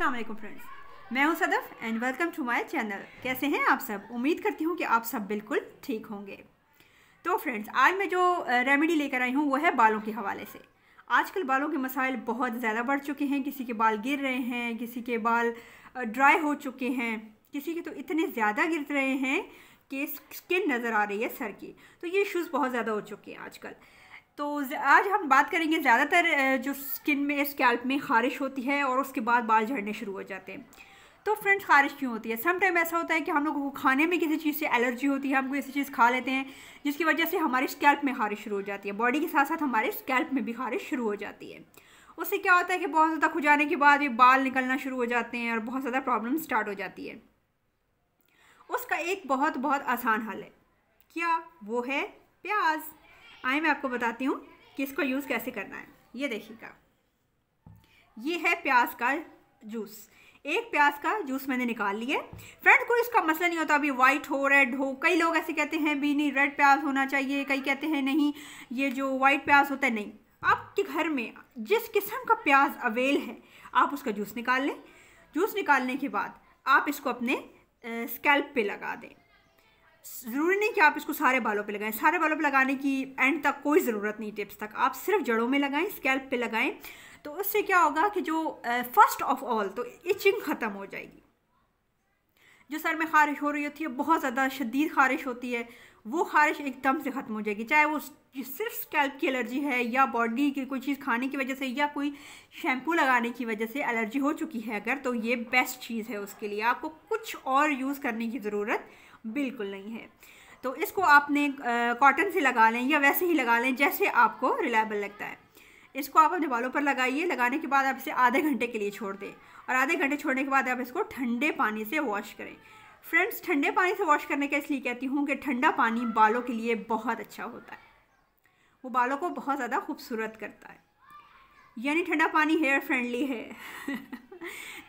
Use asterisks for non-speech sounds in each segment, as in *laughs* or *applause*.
Aslam friends मैं हूं Sadaf and welcome to my channel कैसे हैं आप सब उम्मीद करती हूं कि आप सब बिल्कुल ठीक होंगे तो फ्रेंड्स आज मैं जो रेमेडी लेकर आई हूं वो है बालों के हवाले से आजकल बालों के मसाइल बहुत ज़्यादा बढ़ चुके हैं किसी के बाल गिर रहे हैं किसी के बाल ड्राई हो चुके हैं किसी के तो इतने ज़्यादा गिर रहे हैं कि स्किन नज़र आ रही है सर की तो ये इशूज़ बहुत ज़्यादा हो चुके हैं आजकल तो आज हम बात करेंगे ज़्यादातर जो स्किन में स्कैल्प में खारिश होती है और उसके बाद बाल झड़ने शुरू हो जाते हैं तो फ्रेंड्स खारिश क्यों होती है समटाइम ऐसा होता है कि हम लोगों को खाने में किसी चीज़ से एलर्जी होती है हम कोई ऐसी चीज़ खा लेते हैं जिसकी वजह से हमारे स्कैल्प में खारिश शुरू हो जाती है बॉडी के साथ साथ हमारे स्कैल्प में भी खारिश शुरू हो जाती है उससे क्या होता है कि बहुत ज़्यादा खुजाने के बाद ये बाल निकलना शुरू हो जाते हैं और बहुत ज़्यादा प्रॉब्लम स्टार्ट हो जाती है उसका एक बहुत बहुत आसान हल है क्या वो है प्याज़ आए मैं आपको बताती हूँ कि इसको यूज़ कैसे करना है ये देखिएगा ये है प्याज का जूस एक प्याज का जूस मैंने निकाल लिया फ्रेंड कोई इसका मसला नहीं होता अभी वाइट हो रेड हो कई लोग ऐसे कहते हैं भी नहीं रेड प्याज होना चाहिए कई कहते हैं नहीं ये जो वाइट प्याज होता है नहीं आपके घर में जिस किस्म का प्याज अवेल है आप उसका जूस निकाल लें जूस निकालने के बाद आप इसको अपने स्कैल्प पे लगा दें ज़रूरी नहीं कि आप इसको सारे बालों पे लगाएं सारे बालों पे लगाने की एंड तक कोई ज़रूरत नहीं टिप्स तक आप सिर्फ जड़ों में लगाएं स्कैल्प पे लगाएं तो उससे क्या होगा कि जो फर्स्ट ऑफ ऑल तो इचिंग ख़त्म हो जाएगी जो सर में खारिश हो रही होती है बहुत ज़्यादा शदीद खारिश होती है वो खारिश एकदम से ख़त्म हो जाएगी चाहे वो सिर्फ स्कैल्प की एलर्जी है या बॉडी की कोई चीज़ खाने की वजह से या कोई शैम्पू लगाने की वजह से एलर्जी हो चुकी है अगर तो ये बेस्ट चीज़ है उसके लिए आपको कुछ और यूज़ करने की ज़रूरत बिल्कुल नहीं है तो इसको आपने कॉटन से लगा लें या वैसे ही लगा लें जैसे आपको रिलायबल लगता है इसको आप अपने बालों पर लगाइए लगाने के बाद आप इसे आधे घंटे के लिए छोड़ दें और आधे घंटे छोड़ने के बाद आप इसको ठंडे पानी से वॉश करें फ्रेंड्स ठंडे पानी से वॉश करने का इसलिए कहती हूँ कि ठंडा पानी बालों के लिए बहुत अच्छा होता है वो बालों को बहुत ज़्यादा खूबसूरत करता है यानी ठंडा पानी हेयर फ्रेंडली है *laughs*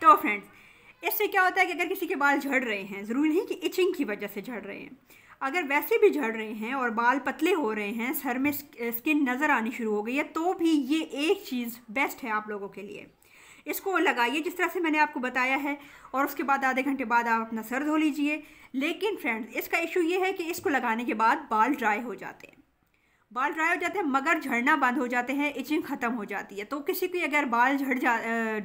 तो फ्रेंड्स इससे क्या होता है कि अगर किसी के बाल झड़ रहे हैं ज़रूरी नहीं कि इचिंग की वजह से झड़ रहे हैं अगर वैसे भी झड़ रहे हैं और बाल पतले हो रहे हैं सर में स्किन नज़र आनी शुरू हो गई है तो भी ये एक चीज़ बेस्ट है आप लोगों के लिए इसको लगाइए जिस तरह से मैंने आपको बताया है और उसके बाद आधे घंटे बाद आप अपना सर धो लीजिए लेकिन फ्रेंड्स इसका इशू ये है कि इसको लगाने के बाद बाल ड्राई हो जाते हैं बाल ड्राई हो जाते हैं मगर झड़ना बंद हो जाते हैं इचिंग ख़त्म हो जाती है तो किसी की अगर बाल झड़ जा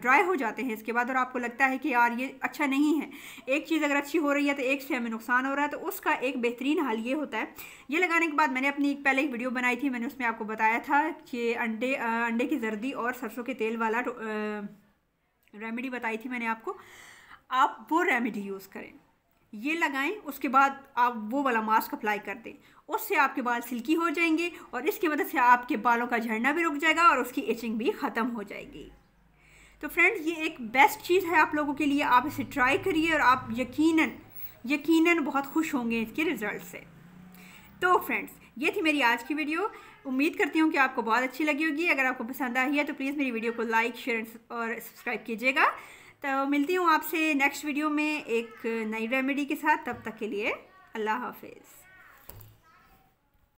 ड्राई हो जाते हैं इसके बाद और आपको लगता है कि यार ये अच्छा नहीं है एक चीज़ अगर अच्छी हो रही है तो एक से हमें नुकसान हो रहा है तो उसका एक बेहतरीन हाल ये होता है ये लगाने के बाद मैंने अपनी एक पहले एक वीडियो बनाई थी मैंने उसमें आपको बताया था कि अंडे अंडे की जर्दी और सरसों के तेल वाला रेमेडी बताई थी मैंने आपको आप वो रेमेडी यूज़ करें ये लगाएं उसके बाद आप वो वाला मास्क अप्लाई कर दें उससे आपके बाल सिल्की हो जाएंगे और इसकी मदद से आपके बालों का झड़ना भी रुक जाएगा और उसकी एचिंग भी ख़त्म हो जाएगी तो फ्रेंड्स ये एक बेस्ट चीज़ है आप लोगों के लिए आप इसे ट्राई करिए और आप यकीनन यकीनन बहुत खुश होंगे इसके रिज़ल्ट से तो फ्रेंड्स ये थी मेरी आज की वीडियो उम्मीद करती हूँ कि आपको बहुत अच्छी लगी होगी अगर आपको पसंद आई है तो प्लीज़ मेरी वीडियो को लाइक शेयर और सब्सक्राइब कीजिएगा तो मिलती हूँ आपसे नेक्स्ट वीडियो में एक नई रेमेडी के साथ तब तक के लिए अल्लाह हाफिज़